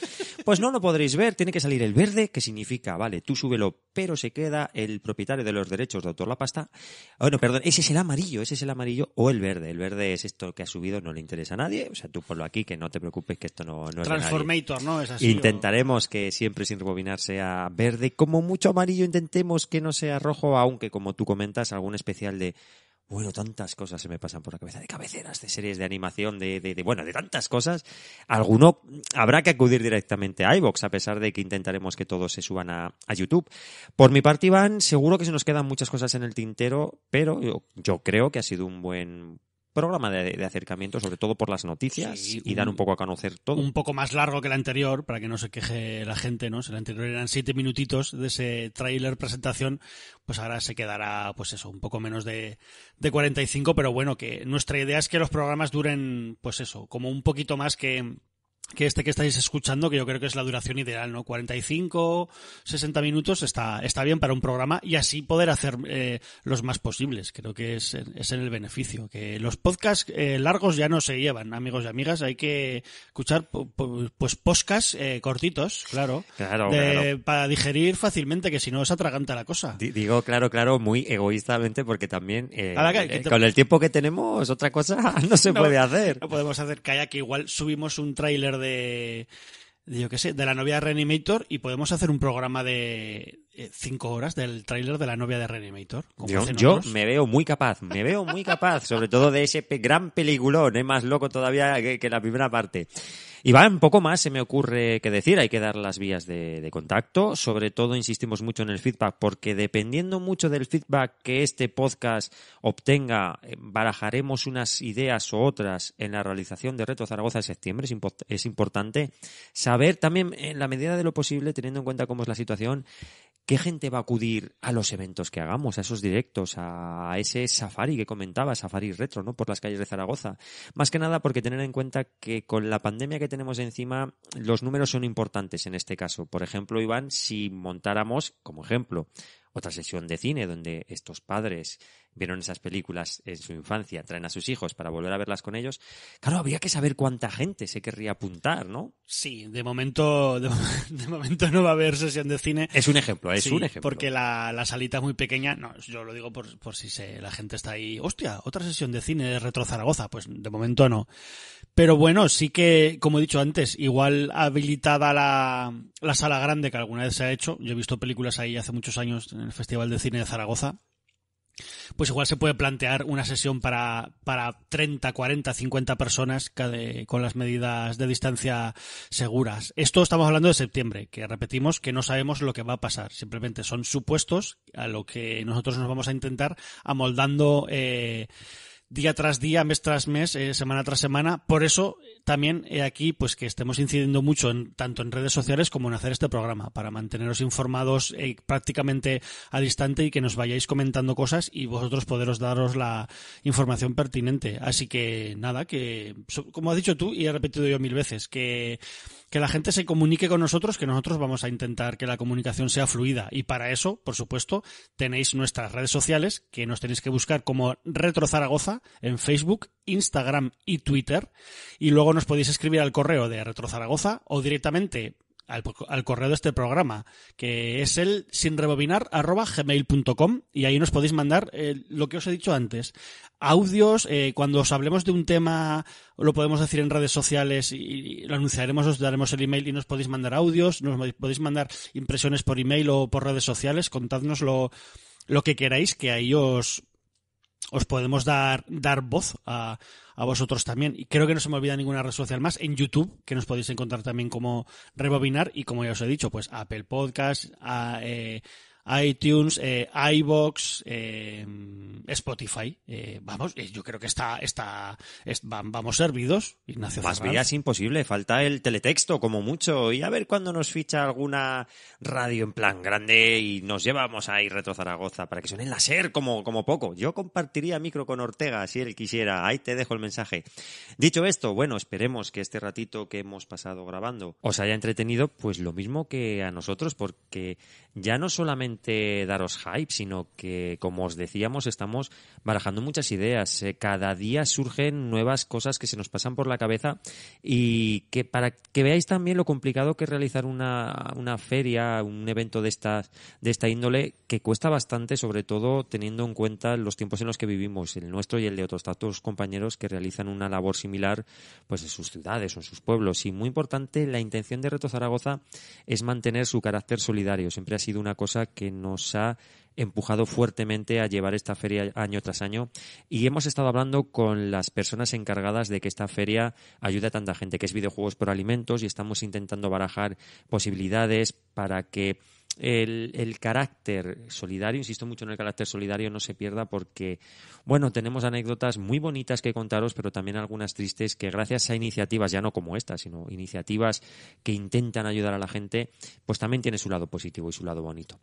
pues no lo podréis ver, tiene que salir el verde, que significa, vale, tú súbelo, pero se queda el propietario de los derechos de autor la pasta. Bueno, ah, perdón, ese es el amarillo, ese es el amarillo o el verde. El verde es esto que ha subido, no le interesa a nadie, o sea, tú ponlo aquí, que no te preocupes, que esto no, no es... Transformator, ¿no? Es así. Intentaremos que siempre sin rebobinar sea verde, como mucho amarillo intentemos que no sea rojo, aunque como como tú comentas, algún especial de bueno, tantas cosas se me pasan por la cabeza de cabeceras, de series de animación, de, de, de, bueno, de tantas cosas. Alguno habrá que acudir directamente a iBox, a pesar de que intentaremos que todos se suban a, YouTube. Por mi parte, Iván, seguro que se nos quedan muchas cosas en el tintero, pero yo creo que ha sido un buen programa de, acercamiento, sobre todo por las noticias y dan dar un poco a conocer todo. Un poco más largo que el anterior, para que no se queje la gente, ¿no? el anterior eran siete minutitos de ese trailer presentación, pues ahora se quedará, pues eso, un poco menos de, de 45, pero bueno, que nuestra idea es que los programas duren, pues eso, como un poquito más que que este que estáis escuchando, que yo creo que es la duración ideal, ¿no? 45, 60 minutos está, está bien para un programa y así poder hacer eh, los más posibles. Creo que es, en el beneficio. Que los podcasts eh, largos ya no se llevan, amigos y amigas. Hay que escuchar pues podcasts eh, cortitos, claro, claro, para digerir fácilmente, que si no es atraganta la cosa. digo, claro, claro, muy egoístamente, porque también con el tiempo que tenemos, otra cosa no se puede hacer. No podemos hacer que haya que igual subimos un tráiler de de, yo qué sé, de la novia de Reanimator y podemos hacer un programa de eh, cinco horas del tráiler de la novia de Reanimator. yo, me veo muy capaz, me veo muy capaz, sobre todo de ese gran peliculón, es ¿eh? más loco todavía que la primera parte. Y va un poco más se me ocurre que decir. Hay que dar las vías de, contacto. Sobre todo, insistimos mucho en el feedback, porque dependiendo mucho del feedback que este podcast obtenga, eh, barajaremos unas ideas o otras en la realización de Reto Zaragoza en septiembre. es importante saber también, en la medida de lo posible, teniendo en cuenta cómo es la situación, ¿Qué gente va a acudir a los eventos que hagamos, a esos directos, a ese safari que comentaba, safari retro, ¿no? Por las calles de Zaragoza. Más que nada porque tener en cuenta que con la pandemia que tenemos encima, los números son importantes en este caso. Por ejemplo, Iván, si montáramos, como ejemplo, otra sesión de cine donde estos padres vieron esas películas en su infancia, traen a sus hijos para volver a verlas con ellos. Claro, habría que saber cuánta gente se querría apuntar, ¿no? Sí, de momento, de, momento no va a haber sesión de cine. Es un ejemplo, es un ejemplo. Porque la, salita es muy pequeña. No, yo lo digo por, por si se, la gente está ahí. ¡Hostia! Otra sesión de cine de Retro Zaragoza. Pues de momento no. Pero bueno, sí que, como he dicho antes, igual habilitada la, sala grande que alguna vez se ha hecho. Yo he visto películas ahí hace muchos años en el Festival de Cine de Zaragoza. Pues igual se puede plantear una sesión para, para 30, 40, 50 personas con las medidas de distancia seguras. Esto estamos hablando de septiembre, que repetimos que no sabemos lo que va a pasar. Simplemente son supuestos a lo que nosotros nos vamos a intentar amoldando. Eh, día tras día, mes tras mes, eh, semana tras semana. Por eso eh, también aquí pues que estemos incidiendo mucho en, tanto en redes sociales como en hacer este programa para manteneros informados eh, prácticamente a distante y que nos vayáis comentando cosas y vosotros poderos daros la información pertinente. Así que nada, que como has dicho tú y he repetido yo mil veces, que, que la gente se comunique con nosotros, que nosotros vamos a intentar que la comunicación sea fluida y para eso, por supuesto, tenéis nuestras redes sociales que nos tenéis que buscar como Retro Zaragoza en Facebook, Instagram y Twitter. Y luego nos podéis escribir al correo de Retro Zaragoza o directamente al, correo de este programa, que es el sinrebobinar arroba gmail.com y ahí nos podéis mandar eh, lo que os he dicho antes. Audios, eh, cuando os hablemos de un tema, lo podemos decir en redes sociales y, lo anunciaremos, os daremos el email y nos podéis mandar audios, nos podéis mandar impresiones por email o por redes sociales, contadnos lo, lo que queráis, que ahí os os podemos dar, dar voz a, a vosotros también. Y creo que no se me olvida ninguna red social más. En YouTube, que nos podéis encontrar también como Rebobinar. Y como ya os he dicho, pues Apple Podcast, a, eh, iTunes, iVox, eh, iBox, eh, Spotify. Eh, vamos, yo creo que está, está, vamos servidos, Ignacio. Más bien es imposible, falta el teletexto como mucho y a ver cuándo nos ficha alguna radio en plan grande y nos llevamos ahí Retro Zaragoza para que suene la SER como, como poco. Yo compartiría micro con Ortega si él quisiera. Ahí te dejo el mensaje. Dicho esto, bueno, esperemos que este ratito que hemos pasado grabando os haya entretenido pues lo mismo que a nosotros porque ya no solamente daros hype, sino que, como os decíamos, estamos barajando muchas ideas. Eh, cada día surgen nuevas cosas que se nos pasan por la cabeza y que para que veáis también lo complicado que es realizar una, una feria, un evento de, estas, de esta índole, que cuesta bastante, sobre todo teniendo en cuenta los tiempos en los que vivimos, el nuestro y el de otros tantos compañeros que realizan una labor similar pues en sus ciudades o en sus pueblos. Y muy importante, la intención de Reto Zaragoza es mantener su carácter solidario. Siempre ha sido una cosa que que nos ha empujado fuertemente a llevar esta feria año tras año y hemos estado hablando con las personas encargadas de que esta feria ayude a tanta gente, que es videojuegos por alimentos y estamos intentando barajar posibilidades para que el, carácter solidario, insisto mucho en el carácter solidario, no se pierda porque, bueno, tenemos anécdotas muy bonitas que contaros, pero también algunas tristes que gracias a iniciativas, ya no como esta, sino iniciativas que intentan ayudar a la gente, pues también tiene su lado positivo y su lado bonito.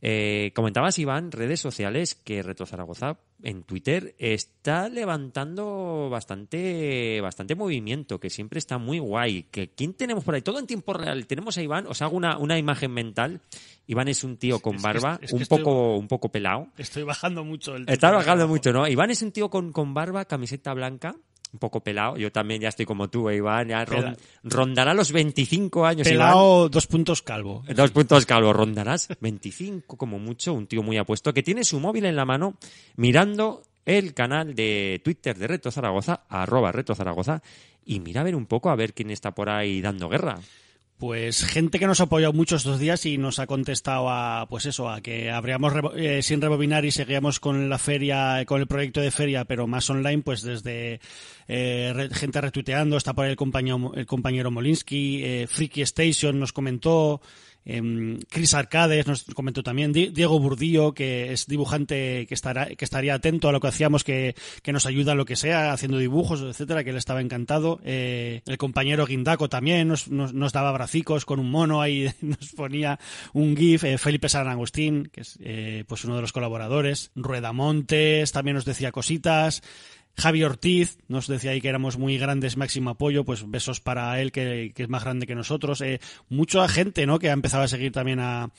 Eh, comentabas, Iván, redes sociales que Retro Zaragoza en Twitter está levantando bastante, bastante movimiento, que siempre está muy guay. Que, ¿Quién tenemos por ahí? Todo en tiempo real. Tenemos a Iván, os hago una, una imagen mental Iván es un tío con barba, un, poco, un poco pelado. Estoy bajando mucho el Está bajando mucho, ¿no? Iván es un tío con, con barba, camiseta blanca, un poco pelado. Yo también ya estoy como tú, eh, Iván. Ya rondará los 25 años. Pelado, dos puntos calvo. Dos puntos calvo, rondarás 25 como mucho. Un tío muy apuesto que tiene su móvil en la mano mirando el canal de Twitter de Reto Zaragoza, arroba Reto Zaragoza, y mira a ver un poco a ver quién está por ahí dando guerra. Pues gente que nos ha apoyado mucho estos días y nos ha contestado a, pues eso, a que habríamos eh, sin rebobinar y seguíamos con la feria, con el proyecto de feria, pero más online, pues desde eh, gente retuiteando, está por ahí el compañero, el compañero Molinsky, eh, Freaky Station nos comentó, Cris em, Chris Arcades nos comentó también, Diego Burdillo, que es dibujante que, estará, que estaría atento a lo que hacíamos, que, que nos ayuda a lo que sea, haciendo dibujos, etcétera, que le estaba encantado. Eh, el compañero Guindaco también nos, nos, daba bracicos con un mono ahí, nos ponía un GIF. Eh, Felipe San Agustín, que es eh, pues uno de los colaboradores. Rueda Montes también nos decía cositas. Javi Ortiz nos decía ahí que éramos muy grandes, máximo apoyo, pues besos para él que, es más grande que nosotros. Eh, mucha gente, ¿no? Que ha empezado a seguir también a,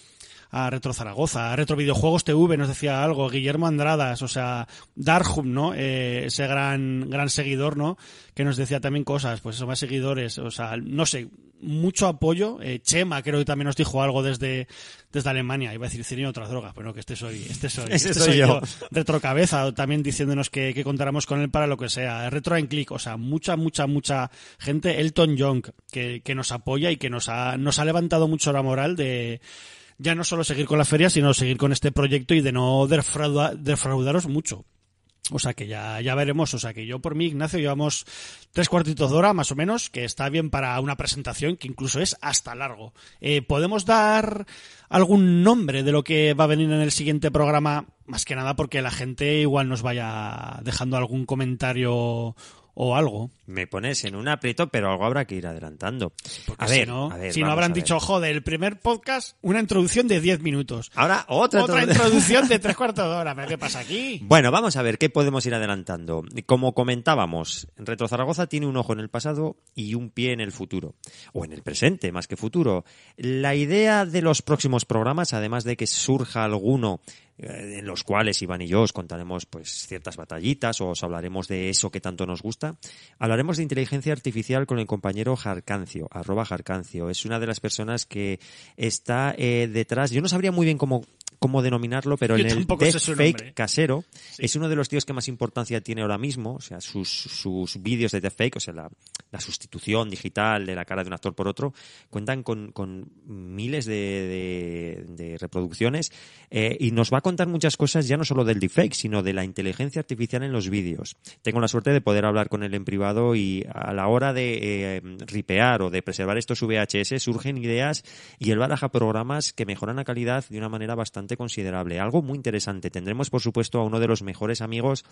a Retro Zaragoza, a Retro Videojuegos TV, nos decía algo, Guillermo Andradas, o sea, Darhum, ¿no? Eh, ese gran, gran seguidor, ¿no? Que nos decía también cosas, pues esos más seguidores, o sea, no sé, mucho apoyo. Eh, Chema, creo que también nos dijo algo desde, desde Alemania. Iba a decir cine y otras drogas, pero no, que este soy, este soy, este, este soy, yo. Retrocabeza, también diciéndonos que, que, contáramos con él para lo que sea. Retro en click, o sea, mucha, mucha, mucha gente. Elton Young, que, que nos apoya y que nos ha, nos ha levantado mucho la moral de ya no solo seguir con la feria, sino seguir con este proyecto y de no defraudaros mucho. O sea que ya, ya veremos. O sea que yo por mí, Ignacio, llevamos tres cuartitos de hora más o menos, que está bien para una presentación que incluso es hasta largo. Eh, ¿Podemos dar algún nombre de lo que va a venir en el siguiente programa? Más que nada porque la gente igual nos vaya dejando algún comentario o algo. Me pones en un aprieto, pero algo habrá que ir adelantando. A, si ver, no, si no, habrán dicho, joder, el primer podcast, una introducción de 10 minutos. Ahora otra, otra introducción de tres cuartos de hora. qué pasa aquí? Bueno, vamos a ver qué podemos ir adelantando. Como comentábamos, Retro Zaragoza tiene un ojo en el pasado y un pie en el futuro. O en el presente, más que futuro. La idea de los próximos programas, además de que surja alguno eh, en los cuales Iván y yo os contaremos pues ciertas batallitas o os hablaremos de eso que tanto nos gusta. Hablaremos de inteligencia artificial con el compañero Jarcancio, arroba Jarcancio. Es una de las personas que está eh, detrás. Yo no sabría muy bien cómo cómo denominarlo, pero en el death fake casero es uno de los tíos que más importancia tiene ahora mismo. O sea, sus, sus vídeos de death fake, o sea, la, sustitución digital de la cara de un actor por otro, cuentan con, con miles de, reproducciones eh, y nos va a contar muchas cosas ya no solo del deepfake, sino de la inteligencia artificial en los vídeos. Tengo la suerte de poder hablar con él en privado y a la hora de eh, ripear o de preservar estos VHS surgen ideas y él baraja programas que mejoran la calidad de una manera bastante considerable. Algo muy interesante. Tendremos, por supuesto, a uno de los mejores amigos,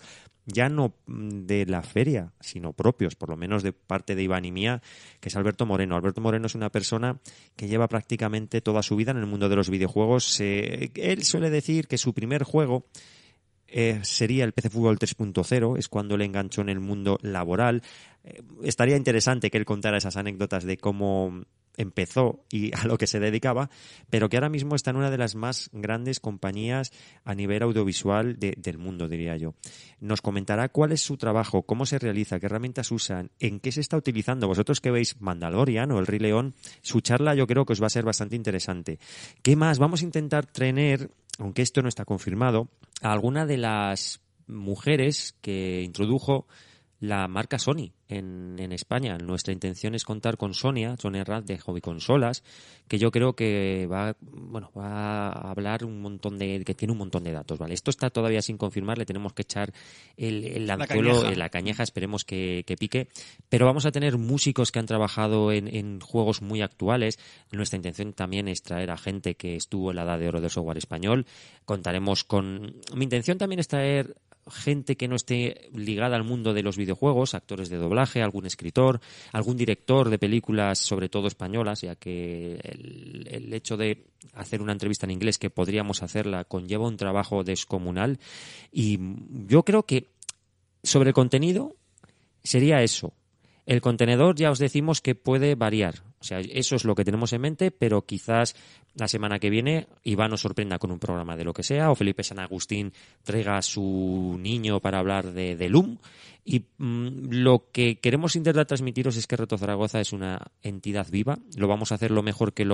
ya no de la feria, sino propios, por lo menos de parte de Iván y mía, que es Alberto Moreno. Alberto Moreno es una persona que lleva prácticamente toda su vida en el mundo de los videojuegos. Eh, él suele decir que su primer juego eh, sería el PC Fútbol 3.0, es cuando le enganchó en el mundo laboral. Eh, estaría interesante que él contara esas anécdotas de cómo empezó y a lo que se dedicaba, pero que ahora mismo está en una de las más grandes compañías a nivel audiovisual del mundo, diría yo. Nos comentará cuál es su trabajo, cómo se realiza, qué herramientas usan, en qué se está utilizando. Vosotros que veis Mandalorian o El Rey León, su charla yo creo que os va a ser bastante interesante. ¿Qué más? Vamos a intentar tener, aunque esto no está confirmado, a alguna de las mujeres que introdujo la marca Sony en, España. Nuestra intención es contar con Sonia, Sony Rad de Hobby Consolas, que yo creo que va, bueno, va a hablar un montón de, que tiene un montón de datos, ¿vale? Esto está todavía sin confirmar, le tenemos que echar el, el anzuelo, la cañeja, esperemos que, pique, pero vamos a tener músicos que han trabajado en, en, juegos muy actuales. Nuestra intención también es traer a gente que estuvo en la edad de oro del software español. Contaremos con, mi intención también es traer gente que no esté ligada al mundo de los videojuegos, actores de doblaje, algún escritor, algún director de películas, sobre todo españolas, ya que el, hecho de hacer una entrevista en inglés, que podríamos hacerla, conlleva un trabajo descomunal. Y yo creo que sobre el contenido sería eso. El contenedor ya os decimos que puede variar. O sea, eso es lo que tenemos en mente, pero quizás la semana que viene Iván nos sorprenda con un programa de lo que sea, o Felipe San Agustín traiga a su niño para hablar de, de y mm, lo que queremos intentar transmitiros es que Reto Zaragoza es una entidad viva. Lo vamos a hacer lo mejor que,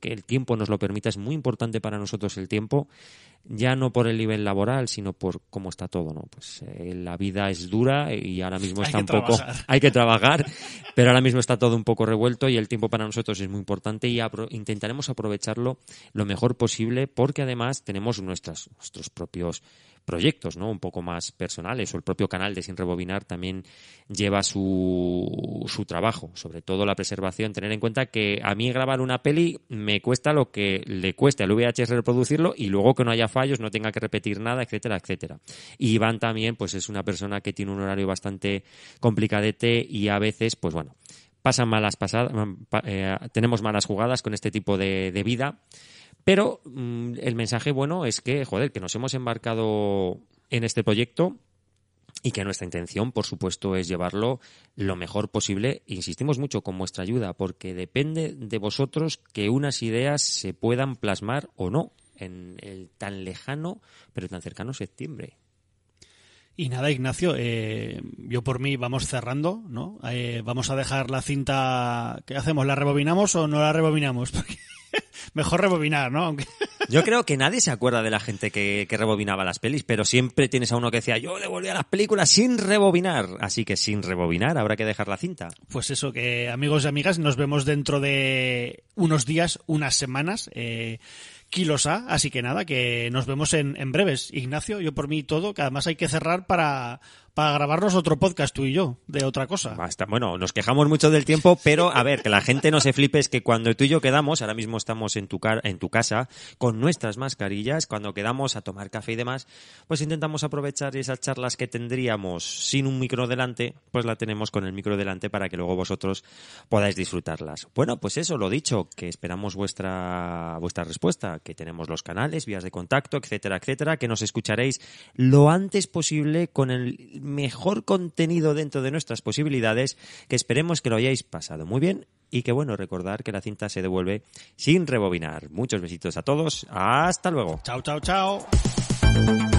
que el tiempo nos lo permita. Es muy importante para nosotros el tiempo, ya no por el nivel laboral, sino por cómo está todo. ¿no? Pues, eh, la vida es dura y ahora mismo está un poco. Hay que trabajar, pero ahora mismo está todo un poco revuelto y el tiempo para nosotros es muy importante y intentaremos aprovecharlo lo mejor posible porque además tenemos nuestras, nuestros propios proyectos, ¿no? Un poco más personales, o el propio canal de Sin Rebobinar también lleva su, su trabajo, sobre todo la preservación. Tener en cuenta que a mí grabar una peli me cuesta lo que le cueste al VHS reproducirlo y luego que no haya fallos, no tenga que repetir nada, etcétera, etcétera. Y Iván también, pues es una persona que tiene un horario bastante complicadete y a veces, pues bueno, pasan malas pasadas, eh, tenemos malas jugadas con este tipo de, de vida pero mm, el mensaje bueno es que, joder, que nos hemos embarcado en este proyecto y que nuestra intención, por supuesto, es llevarlo lo mejor posible. Insistimos mucho con vuestra ayuda, porque depende de vosotros que unas ideas se puedan plasmar o no en el tan lejano, pero tan cercano septiembre. Y nada, Ignacio, eh, yo por mí vamos cerrando, ¿no? Eh, vamos a dejar la cinta. que hacemos? ¿La rebobinamos o no la rebobinamos? Mejor rebobinar, ¿no? Yo creo que nadie se acuerda de la gente que, rebobinaba las pelis, pero siempre tienes a uno que decía, yo le volví a las películas sin rebobinar. Así que sin rebobinar, habrá que dejar la cinta. Pues eso, que amigos y amigas, nos vemos dentro de unos días, unas semanas. Eh, Kilos A, así que nada, que nos vemos en, en breves. Ignacio, yo por mí todo, que además hay que cerrar para, para grabarnos otro podcast tú y yo, de otra cosa. Bueno, nos quejamos mucho del tiempo, pero a ver, que la gente no se flipe, es que cuando tú y yo quedamos, ahora mismo estamos en tu, car en tu casa, con nuestras mascarillas, cuando quedamos a tomar café y demás, pues intentamos aprovechar esas charlas que tendríamos sin un micro delante, pues la tenemos con el micro delante para que luego vosotros podáis disfrutarlas. Bueno, pues eso, lo dicho, que esperamos vuestra, vuestra respuesta, que tenemos los canales, vías de contacto, etcétera, etcétera, que nos escucharéis lo antes posible con el mejor contenido dentro de nuestras posibilidades, que esperemos que lo hayáis pasado muy bien y que bueno, recordar que la cinta se devuelve sin rebobinar. Muchos besitos a todos, hasta luego. Chao, chao, chao.